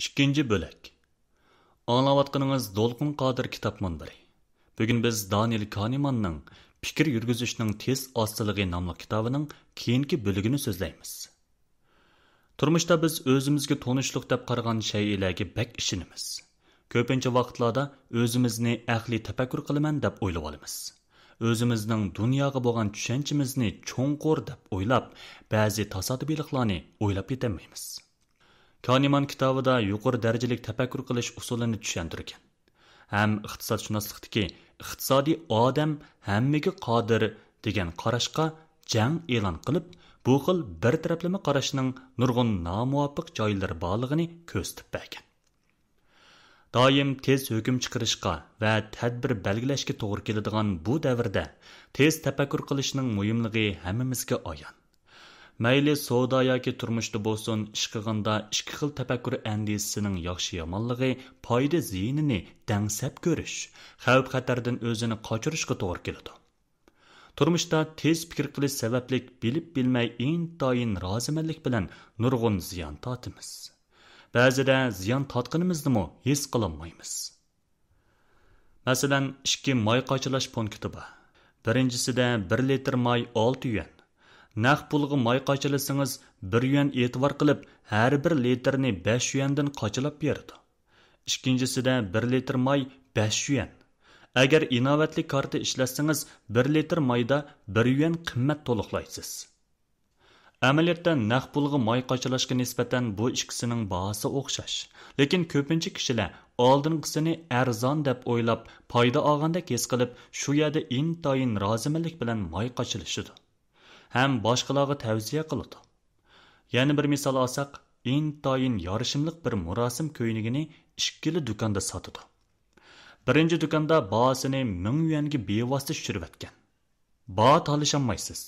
ikkinchi bo'lak anglayotganimiz do'lqin qodir kitob manbari bugun biz daniel kanimanning fikr yurgizishning tez ostiligi nomli kitobining keyingi bo'ligini so'zlaymiz turmushda biz o'zimizga tonishliq deb qaragan shaylarga bak ishinimiz ko'pincha vaqtlarda o'zimizni ahli tafakkur qilaman deb o'ylab olamiz o'zimizning dunyoga bo'lgan tushunchimizni cho'nqur deb o'ylab ba'zi tasodibiyliklarni o'ylab yetolmaymiz Kahneman kitabida yuqori darajalik tafakkur qilish usulini tushuntirgan ham iqtisodshunoslikdagi iqtisodiy odam hammaga qodir degan qarashga jang e'lon qilib bu xil bir taraflama qarashning nurg'un nomuvofiq joylari borlig'ini ko'rsatib bergan doim tez hukm chiqarishga va tadbir belgilashga to'g'ri keladigan bu davrda tez tafakkur qilishning muhimligi hammamizga oyon mayli سودا yoki turmushda bo'lsin ئىش قىلغاندا ئىككى خىل تەپەككۇر ئەندىزىسىنىڭ ياخشى يامانلىقى پايدا زىيىنىنى دەڭسەپ كۆرۈش خەۋپ خەتەردىن ئۆزىنى قاچۇرۇشقا توغرا كېلىدۇ turmushda tez fikr qilish sabablik bilib bilmay intayin rozimanlik bilan nurg'un ziyon tortimiz ba'zida ziyon tortqinimizdimi his qilolmaymiz masalan ikki moy qochilash punkti bor birinchisida bir litr moy olti yuan naq pulga moy qochalasangiz bir yuan e'tibor qilib har bir litrni besh қачылап берді. berdi ikkinchisida bir litr moy besh yuan agar inovatli karta ishlatsangiz bir litr майда bir yuan qimmat to'liqlaysiz Әмілетті нақ пұлғы май қачылашқы неспәтен бұ ішкісінің бағасы оқшаш. Лекен көпінші кішілі алдын қысыны әрзан деп ойлап, пайда ағанда кес қылып, шу еді ин тайын май һәм башкаларга тәвсия кылыды. Яны бер мисал алсак, интайын ярышымлык бер мурасым көйнигини ишкили дүканда сатыды. Birinchi do'konda bosini 1000 yuanga bevosita tushirib atgan. Ba talashanmaysiz.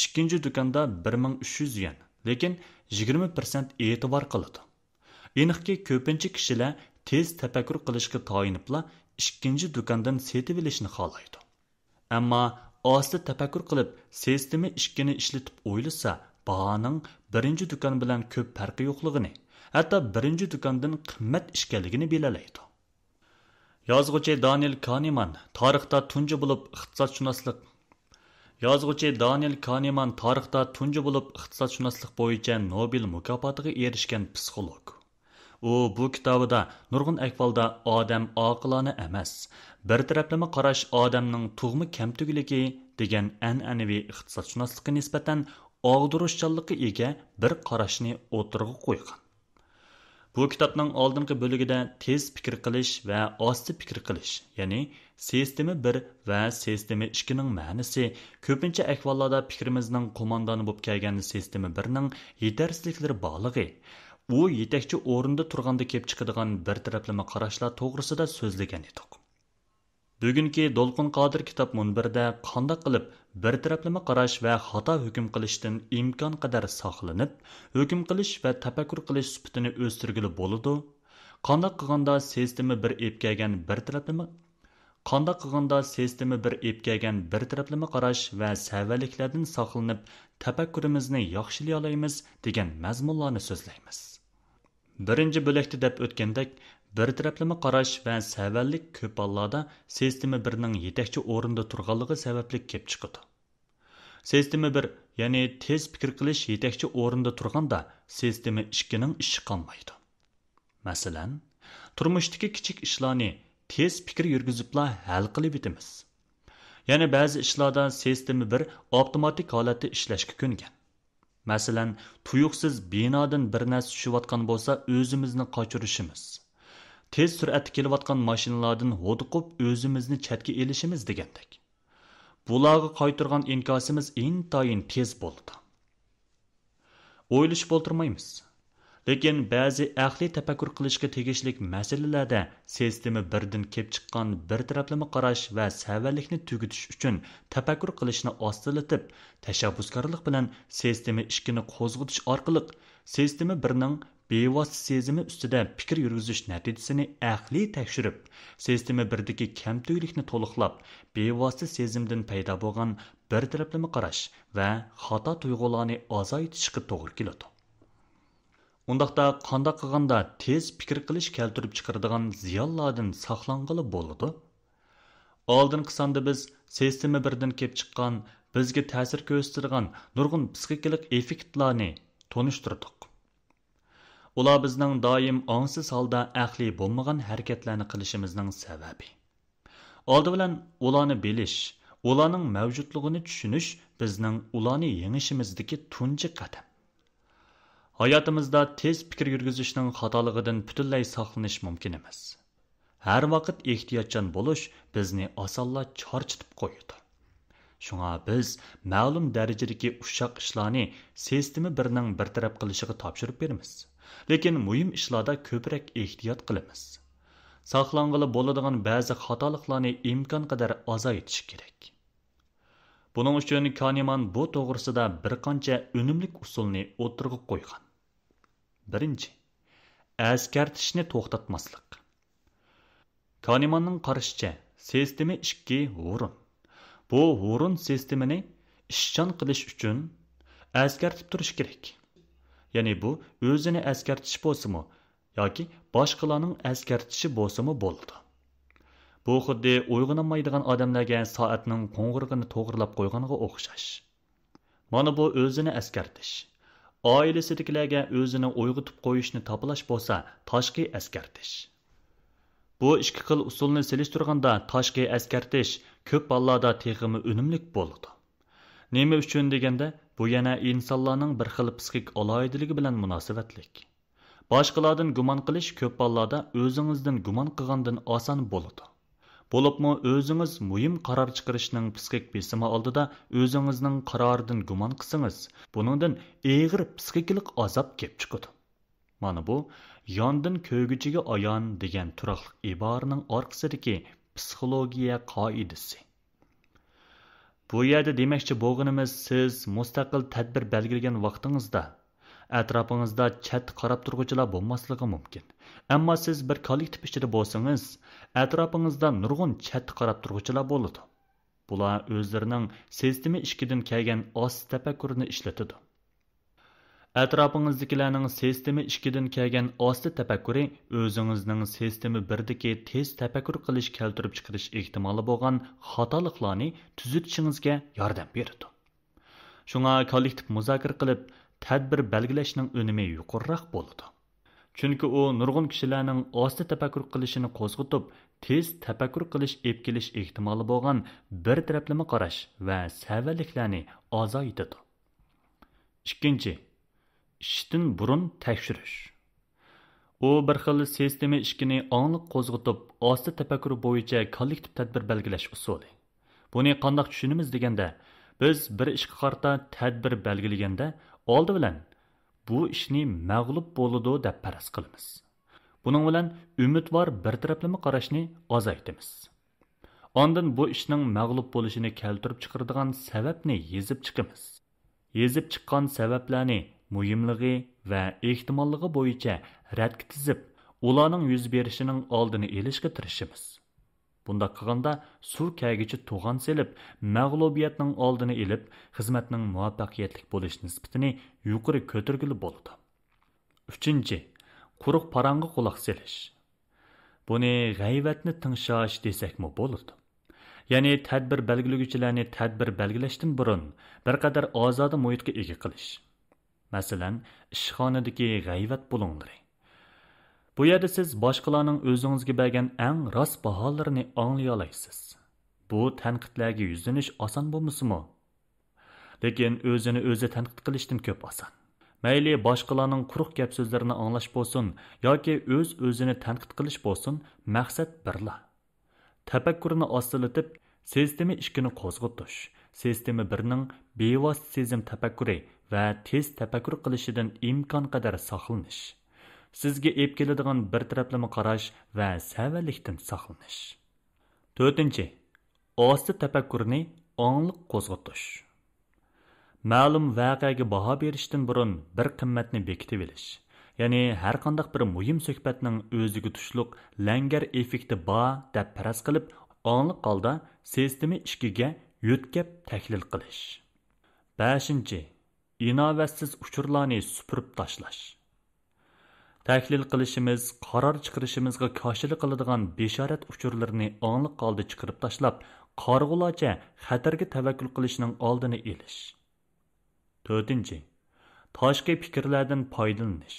Ikkinchi do'konda 1300 yuan, lekin 20% e'tibor qiladi. Aniqki, ko'pincha kishilar tez tafakkur qilishga toyinibla ikkinchi do'kondan setib olishni xohlaydi. Ammo ئاستا tafakkur қылып, سىستېما ئىككىنى ishlatib o'ylasa бағаның birinchi دۇكان көп ko'p farqi yo'qligini hatto birinchi دۇكاندىن qimmat ishkanligini belalaydi yozg'uchi daniel koniman tarixda tunji bo'lib iqtisodshunoslik yozg'uchi daniel koniman tarixda tunji bo'lib iqtisodshunoslik bo'yicha nobel mukofotiga erishgan psixolog u bu kitobida nurg'un ahvolda odam oqilona emas bir taraflama qarash odamning tug'mi kamtugligi degan an'anaviy iqtisodshunoslikqa nisbatan og'dirishchanlikka ega bir qarashni o'tirg'i qo'ygan bu kitobning oldingi bo'ligida tez fikr qilish va osti fikr qilish ya'ni sistema bir va sistemi ikkining ma'nisi ko'pincha ahvollarda fikrimizning qo'mondoni bo'lib kelgan sistemi birning yetarlichliklari borlig'i u yetakchi o'rinda turganda kelib chiqadigan bir taraflama qarashlar to'g'risida so'zlagan edik bugungi do'lqin qodir kitob munbirida qandoq qilib bir taraflama qarash va xato hukm qilishdan imkon qadar saqlanib hukm qilish va tafakkur qilish supatini o'stirgili bo'ladi qandoq qilganda sistema bir epkagan bir taraflama qandoq qilganda sistema bir epkagan bir taraflama qarash va savalliklardan saqlanib tafakkurimizni yaxshilay olamiz degan mazmunlarni so'zlaymiz birinchi bo'lakda deb o'tgandek bir taraflama qarash va savallik ko'p hollarda sistema birning yetakchi o'rinda turganligi sababli kelib chiqadi sistema bir ya'ni tez fikr qilish yetakchi o'rinda turganda sistema ikkining ishi qolmaydi masalan turmushdagi kichik ishlarni tez fikr yurgizibla hal qilib etimiz ya'ni ba'zi ishlarda sistema bir avtomatik holatda ishlashga ko'ngan Мәсілен, тұйықсыз бинадын бір нәс үшіп болса, өзімізні қачырышымыз. Тез сүр келіп атқан машиналардың ғодықып, өзімізні чәткі елішіміз дегендік. Бұлағы қайтырған инкасымыз ең тайын тез болды. Ойлыш болтырмаймыз. lekin ba'zi aqliy tafakkur qilishga tegishlik masalalarda sistema birdan kelib chiqqan bir taraflama qarash va savallikni tugutish uchun tafakkur qilishni ostilatib tashabbuskorlik bilan sistema ishkini qo'zg'utish orqali sistema birning bevosita sezimi ustida fikr yurgizish natijasini aqliy tekshirib sistema birdagi kamtuglikni to'liqlab bevosita sezimdan paydo bo'lgan bir taraflama qarash va xato tuyg'ularni ozaytishga to'g'ri keladi Ундақта қанда қығанда тез пікір қылыш кәлтіріп чықырдыған зиялладын сақланғылы болады. Алдын қысанды біз сестімі бірден кеп чыққан, бізге тәсір көстірген нұрғын психикалық эффектланы тоныштырдық. Ула біздің дайым аңсыз алда әқли болмаған әрекетләні қылышымыздың сәбәбі. Алды білән оланы біліш, оланың мәвжутлығыны түшініш біздің оланы еңішіміздегі түнчі қадам. hayotimizda tez fikr yurgizishning xatoligidan butunlay saqlanish mumkin emas har vaqt ehtiyotchan bo'lish bizni osonla chorchitib qo'yadi shunga biz ma'lum darajadagi ushshoq ishlarni sistema birning bartaraf qilishiga topshirib beramiz lekin muhim ishlarda ko'proq ehtiyot qilamiz saqlang'ili bo'ladigan ba'zi xatoliklarni imkon qadar ozaytish kerak buning uchun kaniman bu to'g'risida bir qancha unumlik usulni o'tirg'ib qo'ygan Бірінші, әскәртішіне тоқтатмаслық. Каниманның қарышча сестімі ішкі орын. Бұл орын системіні ішчан қылыш үшін әскәртіп тұрыш керек. Яғни бұл өзіні әскәртіш босымы, яки башқыланың әскәртіші босымы болды. Бұл құдды ойғынамайдыған адамләге саатның қоңғырғыны тоғырлап қойғанға оқшаш. Мана бұл өзіні әскәртіш. oilasidagilarga o'zini o'yg'itib qo'yishni toplash bo'lsa tashqi askartish bu ikki xil usulni selishtirganda tashqi askartish ko'p ballarda teximi unumli bo'ladi nima uchun deganda bu yana insonlarning bir xil psixik oloyidiligi bilan munosabatlik boshqalardan gumon qilish ko'p ballarda o'zingizdan gumon qilgandan oson bo'ladi Болыпмы өзіңіз мұйым қарар чықырышының психик бесімі алдыда өзіңіздің қарардың гуман қысыңыз. Бұныңдың еғір психикілік азап кеп чықыды. Маны бұ, яндың көйгічіге аян деген тұрақлық ибарының арқысыдеке психология қаидісі. Бұ еді демекші боғынымыз сіз мұстақыл тәдбір бәлгілген вақтыңызда atrofingizda chat qarab turg'uchilar bo'lmasligi mumkin ammo siz bir kollektiv ichida bo'lsangiz atrofingizda nurg'un chat qarab turg'uchilar bo'ladi bular o'zlarining seztimi ishkidan kelgan os tafakkurini ishlatadi atrofingizdagilarning sestimi ichkidan kelgan osti tafakkuri o'zingizning sestimi birdiki tez tafakkur qilish keltirib chiqarish ehtimoli bo'lgan xatoliklarni tuzitishingizga yordam beradi shunga kollektiv muzokara qilib tadbir belgilashning önəmi yuqoriroq bo'ladi chunki u nurg'un kishilarning osti tafakkur qilishini qo'zg'itib, tez tafakkur qilish ep kelish ehtimoli bo'lgan bir taraflama qarash va savalliklarni ozoyitadi. Ikkinchi, ishdan burun tekshirish. U bir xil sistema ishkini aniq qo'zg'itib, osti tafakkur bo'yicha kollektiv tadbir belgilash usuli. Buni qanday tushunamiz deganda, biz bir ishga qarta tadbir belgilaganda, oldi bilan bu ishni mag'lub bo'ladi deb faraz qilamiz buning bilan umidvor bir taraflama qarashni ozaytimiz ondan bu ishning mag'lub bo'lishini keltirib chiqaradigan sababni yezib chiqamiz yezib chiqqan sabablarni muhimligi va ehtimolligi bo'yicha radga tizib ularning yuz berishining oldini olishga tirishimiz bunda qilganda sur kagichi to'g'an selib mag'lubiyatning oldini ilib xizmatning muvaffaqiyatli bo'lish nisbatini yuqori ko'targili bo'ladi uchinchi quruq parang'i quloq selish buni g'ayvatni tingshash desakmi bo'ladi ya'ni tadbir belgilaguchilarni tadbir belgilashdan burun bir qadar ozoda muhitga ega qilish masalan ishxonadagi g'ayvat bulunglari Bu yerda siz boshqalarning o'zingizga bergan eng rost baholarini anglay olasiz. Bu tanqidlarga yuzlanish oson bo'lmasmi? Lekin o'zini o'zi tanqid qilishdan ko'p oson. Mayli boshqalarning quruq gap so'zlarini anglash bo'lsin yoki o'z öz o'zini tanqid qilish bo'lsin, maqsad birla. Tafakkurni ostilatib, sistema ikkini qo'zg'otish, sistema birning bevosita sezim tafakkuri va tez tafakkur qilishidan imkon qadar saqlanish. sizga ep keladigan bir taraflama qarash va savallikdan saqlanish to'rtinchi osti tafakkurni ongliq qo'zg'atish ma'lum voqeaga baho berishdan burun bir qimmatni bekitib olish ya'ni har qanday bir muhim suhbatning o'ziga tushluq langar effekti bor deb paraz qilib ongliq holda sistemi ishkiga yo'tkab tahlil qilish beshinchi inovatsiz uchurlarni supurib tashlash tahlil qilishimiz qaror chiqarishimizga koshilik qiladigan beshorat uchurlarini ongli qoldi chiqarib tashlab qorg'ulacha xatarga tavakkul qilishning oldini elish to'rtinchi toshqi fikrlardan foydalanish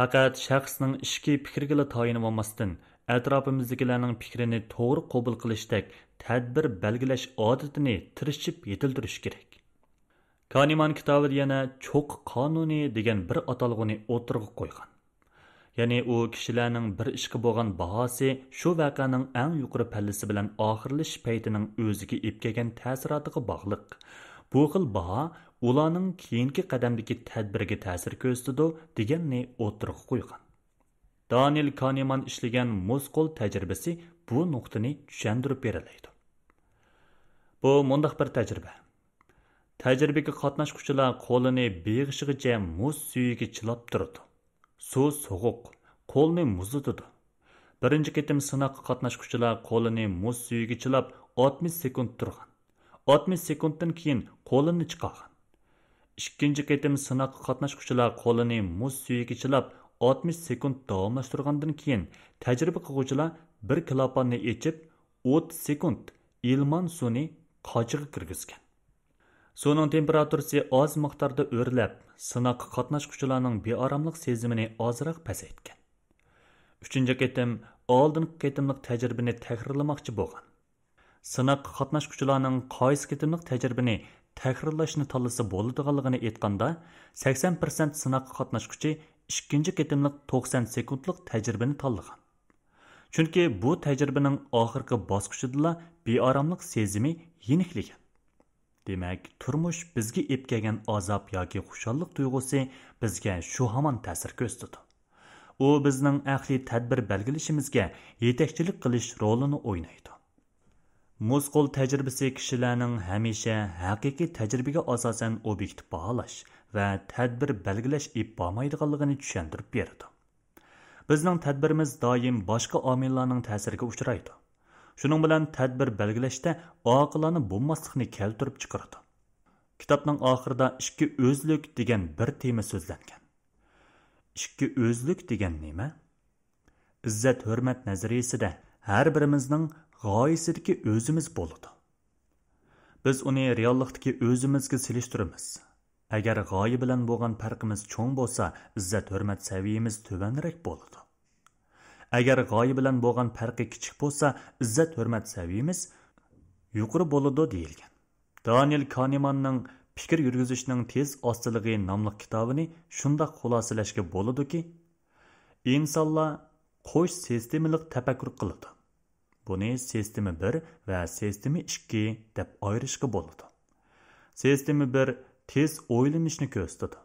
faqat shaxsning ichki fikriga toyinib olmasdan atrofimizdagilarning fikrini to'g'ri qabul qilishdek tadbir belgilash odatini tirishib yetildirish kerak koniman kitobida yana cho'q qonuni degan bir atalg'uni o'tirg'i qo'ygan ya'ni u kishilarning bir ishga bo'lgan bahosi shu vaqaning eng yuqori pallasi bilan oxirlash paytining o'ziga ep kelgan ta'sirotiga bog'liq bu xil baho ularning keyingi qadamdagi tadbirga ta'sir ko'rsatdi deganni o'tirg'a qo'ygan daniel kaneman ishlagan mo'zqo'l tajribasi bu nuqtani tushuntirib beralaydi bu mundaq bir tajriba tajribaga qatnashuvchilar qo'lini beg'ishigicha muz suyiga chilab turdi Су соғық, қолыны мұзы тұды. Бірінші кетім сынақ қатнаш күшіла қолыны мұз сүйігі 60 секунд тұрған. 60 секундтін кейін қолыны чықаған. Ишкенші кетім сынақ қатнаш күшіла қолыны мұз сүйігі 60 секунд дағымнаш тұрғандын кейін тәжіріп қығучыла бір кілапаны етіп 30 секунд елман сүйіні қачығы кіргізген. Суның температурасы аз miqdorda o'rlab, sinoqqa qatnashquchilarning bearomlik sezimini ozroq pasaytgan. 3-chi ketim oldingi ketimlik tajribani takrorlamoqchi bo'lgan. Sinoqqa qatnashquchilarning qaysi ketimlik tajribani takrorlashni tanlasa bo'ladiganligini aytganda, 80% sinoqqa qatnashquchi 2-chi ketimlik 90 sekundlik tajribani tanlagan. Chunki bu tajribaning oxirgi bosqichida bearomlik sezimi yenikligan. demak turmush bizga epkagan azob yoki xushalliq tuyg'usi bizga shu hamon ta'sir ko'rsatadi u bizning ahli tadbir belgilashimizga yetakchilik qilish rolini o'ynaydi Mosqol tajribasi kishilarning hamisha haqiqiy tajribaga asosan obyektiv baholash va tadbir belgilash ib bo'lmaydiganligini tushuntirib berdi bizning tadbirimiz doim boshqa omillarning ta'siriga uchraydi shuning bilan tadbir belgilashda oqilani bo'lmaslikni keltirib chiqardi. Kitobning oxirida ikki o'zlik degan bir tema so'zlangan. Ikki o'zlik degan nima? Izzat hurmat nazariyasida har birimizning g'oyasidagi o'zimiz bo'ladi. Biz uni reallikdagi o'zimizga silishtiramiz. Agar g'oya bilan bo'lgan farqimiz cho'ng bo'lsa, izzat hurmat saviyamiz tubanroq bo'ladi. agar g'oyi bilan bo'lgan farqi kichik bo'lsa izzat hurmat saviyimiz yuqori bo'ladi deyilgan daniel kanemanning fikr yurgizishning tez ostiligi nomli kitobini shundoq xulosalashga bo'ladiki insonlar qo'sh sistemalik tafakkur qiladi buni sistema 1 va sistema 2 deb ayirishga bo'ladi sistema 1 tez o'ylanishni ko'rsatadi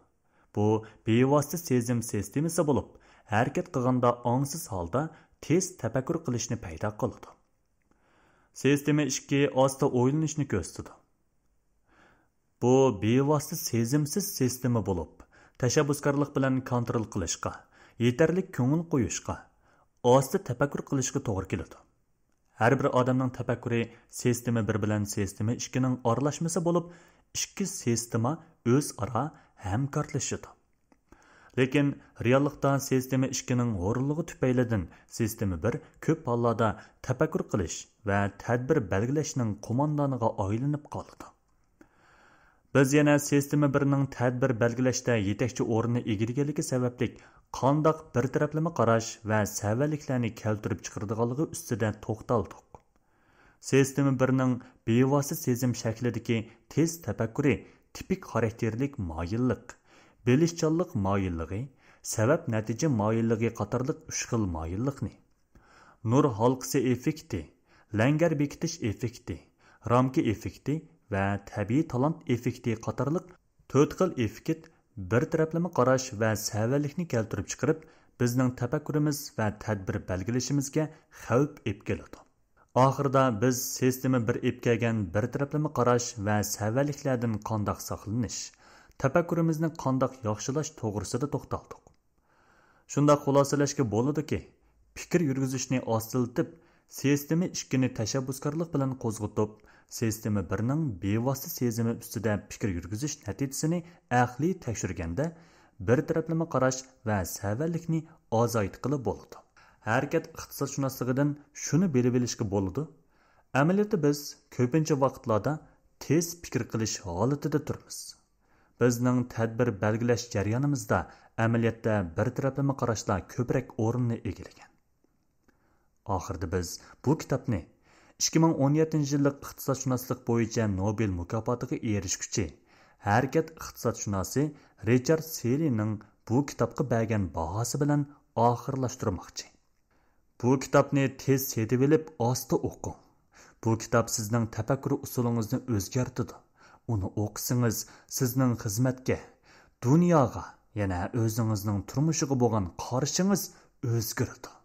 bu bevosita sezim sistemasi bo'lib harakat qilganda ongsiz holda tez tafakkur qilishni paydo qiladi sistema ishki osta o'ylanishni ko'rsatadi bu bevosita sezimsiz sistema bo'lib tashabbuskorlik bilan kontrol qilishga yetarli ko'ngil qo'yishga osta tafakkur qilishga to'g'ri keladi har bir odamning tafakkuri sistema bir bilan sistema ikkining aralashmasi bo'lib ikki sistema o'zaro hamkorlashadi lekin reallıqda sistemi 2ning g'o'rilligi tufaylidan sistemi 1 ko'p hollarda tafakkur qilish va tadbir belgilashning qo'mondoniga aylanib qoldi biz yana sistemi 1 ning tadbir belgilashda yetakchi o'rinni egilganligi sababli qandoq bir taraflama qarash va savalliklarni keltirib chiqaradiganligi ustida to'xtaldik sistemi 1 ning bevosita sezim shaklidagi tez tafakkuri tipik xarakterlik moyillik bilishchanlik moyilligi sabab natija moyilligi qatorliq uch xil moyillikni nur halqasi effekti langar bekitish effekti ramki effekti va tabiiy talant effekti qatorliq to'rt xil effekt bir taraflama qarash va savallikni keltirib chiqarib bizning tafakkurimiz va tadbir belgilashimizga xavf ep keladi oxirida biz sistema bir epkagan bir taraflama qarash va savalliklardan qandoq saqlanish tafakkurimizni qandoq yaxshilash to'g'risida to'xtaldik shunda xulosalashga bo'ladiki fikr yurgizishni osiltib sistemi ichkini tashabbuskorlik bilan qo'zg'atib sistemi birning bevosita sezimi ustida fikr yurgizish natijasini aqliy tekshirganda bir taraflama qarash va savallikni ozoyit qilib bo'ldi harakat iqtisodshunosligidan shuni bilib olishga amaliyotda biz ko'pincha vaqtlarda tez fikr qilish holatida turmiz bizning tadbir belgilash jarayonimizda amaliyotda bir taraflama qarashlar ko'proq o'rinni egallagan oxirida biz bu kitobni 2017 yillik iqtisodshunoslik bo'yicha nobel mukofotiga erishguchi harakat iqtisodshunosi richard selining bu kitobga bergan bahosi bilan oxirlashtirmoqchi bu kitobni tez setib olib osti o'qing bu kitob sizning tafakkur usulingizni o'zgartirdi Uni o'qisangiz sizning xizmatga, dunyoga, yana o'zingizning turmushiga bo'lgan qarishingiz o'zgardi